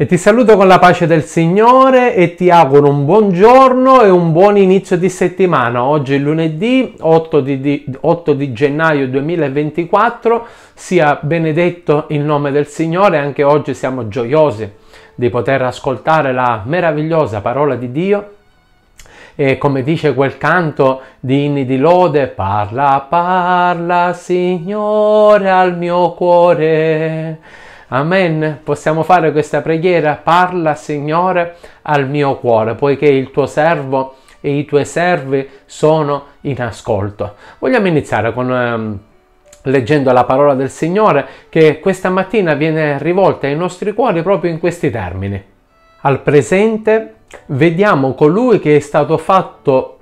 E ti saluto con la pace del Signore e ti auguro un buongiorno e un buon inizio di settimana. Oggi è lunedì 8 di, 8 di gennaio 2024, sia benedetto il nome del Signore, anche oggi siamo gioiosi di poter ascoltare la meravigliosa parola di Dio e come dice quel canto di inni di lode, parla, parla Signore al mio cuore Amen. Possiamo fare questa preghiera. Parla, Signore, al mio cuore, poiché il tuo servo e i tuoi servi sono in ascolto. Vogliamo iniziare con... Ehm, leggendo la parola del Signore che questa mattina viene rivolta ai nostri cuori proprio in questi termini. Al presente vediamo colui che è stato fatto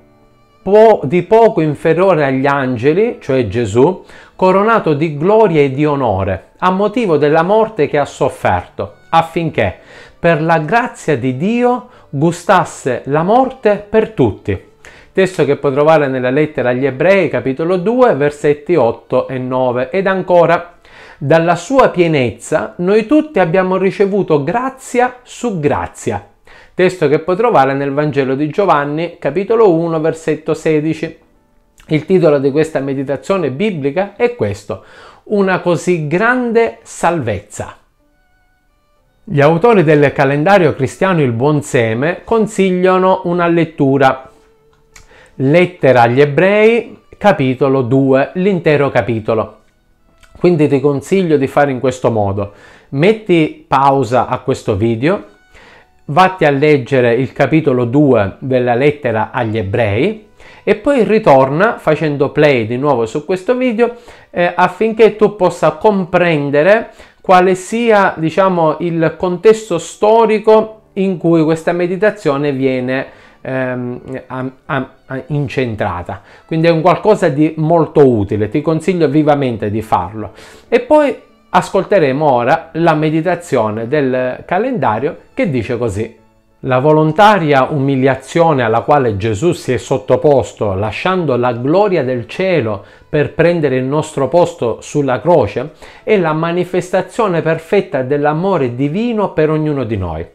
po- di poco inferiore agli angeli, cioè Gesù, coronato di gloria e di onore, a motivo della morte che ha sofferto, affinché, per la grazia di Dio, gustasse la morte per tutti. Testo che puoi trovare nella lettera agli Ebrei, capitolo 2, versetti 8 e 9. Ed ancora, dalla sua pienezza noi tutti abbiamo ricevuto grazia su grazia testo che puoi trovare nel Vangelo di Giovanni, capitolo 1, versetto 16. Il titolo di questa meditazione biblica è questo, una così grande salvezza. Gli autori del calendario cristiano Il Buon Seme consigliano una lettura. Lettera agli ebrei, capitolo 2, l'intero capitolo. Quindi ti consiglio di fare in questo modo. Metti pausa a questo video vatti a leggere il capitolo 2 della lettera agli ebrei e poi ritorna facendo play di nuovo su questo video eh, affinché tu possa comprendere quale sia diciamo il contesto storico in cui questa meditazione viene ehm, a, a, a incentrata quindi è un qualcosa di molto utile ti consiglio vivamente di farlo e poi ascolteremo ora la meditazione del calendario che dice così. La volontaria umiliazione alla quale Gesù si è sottoposto, lasciando la gloria del cielo per prendere il nostro posto sulla croce, è la manifestazione perfetta dell'amore divino per ognuno di noi.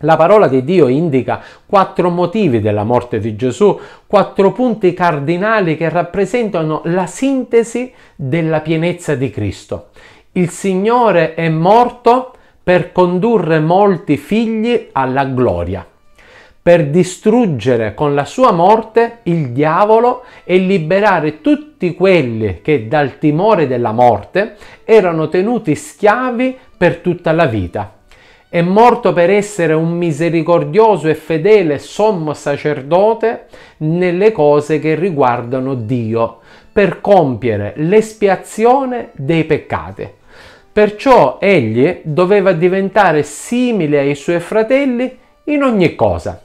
La parola di Dio indica quattro motivi della morte di Gesù, quattro punti cardinali che rappresentano la sintesi della pienezza di Cristo il Signore è morto per condurre molti figli alla gloria, per distruggere con la sua morte il diavolo e liberare tutti quelli che dal timore della morte erano tenuti schiavi per tutta la vita. È morto per essere un misericordioso e fedele sommo sacerdote nelle cose che riguardano Dio, per compiere l'espiazione dei peccati Perciò egli doveva diventare simile ai suoi fratelli in ogni cosa.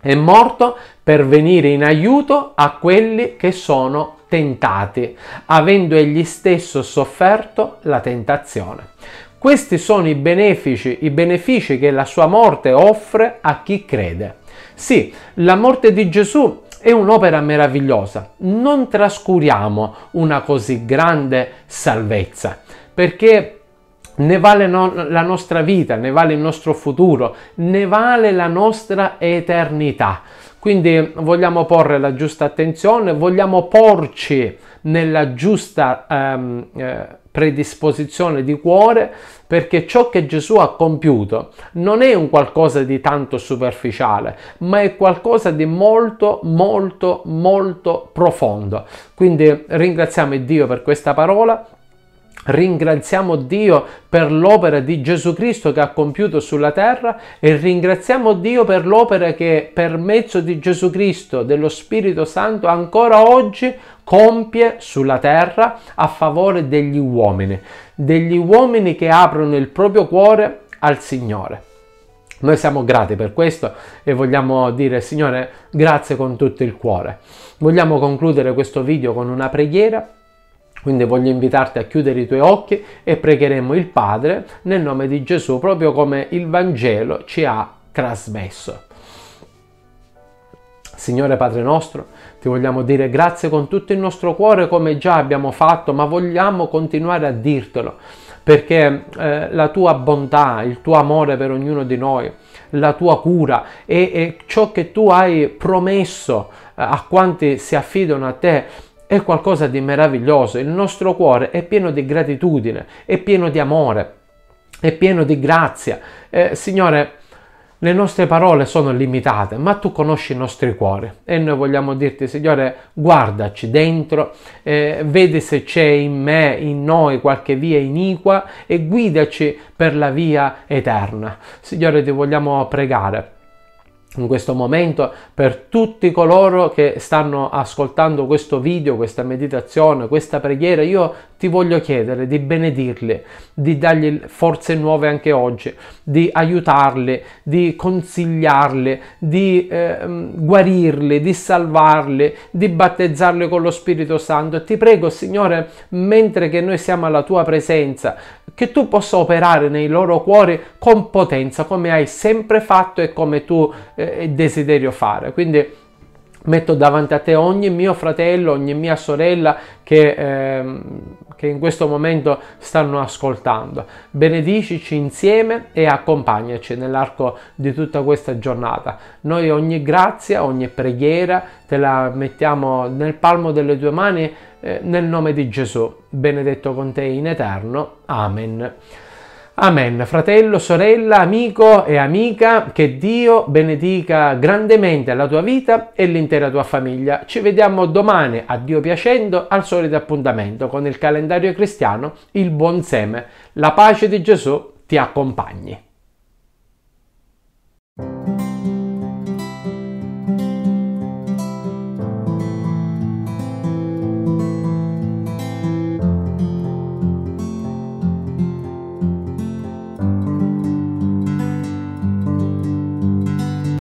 È morto per venire in aiuto a quelli che sono tentati, avendo egli stesso sofferto la tentazione. Questi sono i benefici, i benefici che la sua morte offre a chi crede. Sì, la morte di Gesù è un'opera meravigliosa. Non trascuriamo una così grande salvezza, perché ne vale no- la nostra vita, ne vale il nostro futuro, ne vale la nostra eternità. Quindi vogliamo porre la giusta attenzione, vogliamo porci nella giusta ehm, eh, predisposizione di cuore perché ciò che Gesù ha compiuto non è un qualcosa di tanto superficiale, ma è qualcosa di molto, molto, molto profondo. Quindi ringraziamo Dio per questa parola Ringraziamo Dio per l'opera di Gesù Cristo che ha compiuto sulla terra e ringraziamo Dio per l'opera che per mezzo di Gesù Cristo, dello Spirito Santo, ancora oggi compie sulla terra a favore degli uomini, degli uomini che aprono il proprio cuore al Signore. Noi siamo grati per questo e vogliamo dire Signore grazie con tutto il cuore. Vogliamo concludere questo video con una preghiera quindi voglio invitarti a chiudere i tuoi occhi e pregheremo il Padre nel nome di Gesù, proprio come il Vangelo ci ha trasmesso. Signore Padre nostro, ti vogliamo dire grazie con tutto il nostro cuore come già abbiamo fatto, ma vogliamo continuare a dirtelo perché eh, la tua bontà, il tuo amore per ognuno di noi, la tua cura e, e ciò che tu hai promesso eh, a quanti si affidano a te è qualcosa di meraviglioso, il nostro cuore è pieno di gratitudine, è pieno di amore, è pieno di grazia. Eh, signore, le nostre parole sono limitate, ma tu conosci i nostri cuori e noi vogliamo dirti, Signore, guardaci dentro, eh, vedi se c'è in me, in noi qualche via iniqua e guidaci per la via eterna. Signore, ti vogliamo pregare in questo momento per tutti coloro che stanno ascoltando questo video, questa meditazione, questa preghiera, io ti voglio chiedere di benedirli, di dargli forze nuove anche oggi, di aiutarli, di consigliarli, di eh, guarirli, di salvarli, di battezzarli con lo Spirito Santo. Ti prego, Signore, mentre che noi siamo alla tua presenza, che tu possa operare nei loro cuori con potenza, come hai sempre fatto e come tu eh, desiderio fare. Quindi metto davanti a te ogni mio fratello, ogni mia sorella che, eh, che in questo momento stanno ascoltando. Benedicici insieme e accompagnaci nell'arco di tutta questa giornata. Noi ogni grazia, ogni preghiera te la mettiamo nel palmo delle tue mani eh, nel nome di Gesù, benedetto con te in eterno. Amen. Amen. Fratello, sorella, amico e amica, che Dio benedica grandemente la tua vita e l'intera tua famiglia. Ci vediamo domani, a Dio piacendo, al solito appuntamento con il calendario cristiano, il buon seme. La pace di Gesù ti accompagni.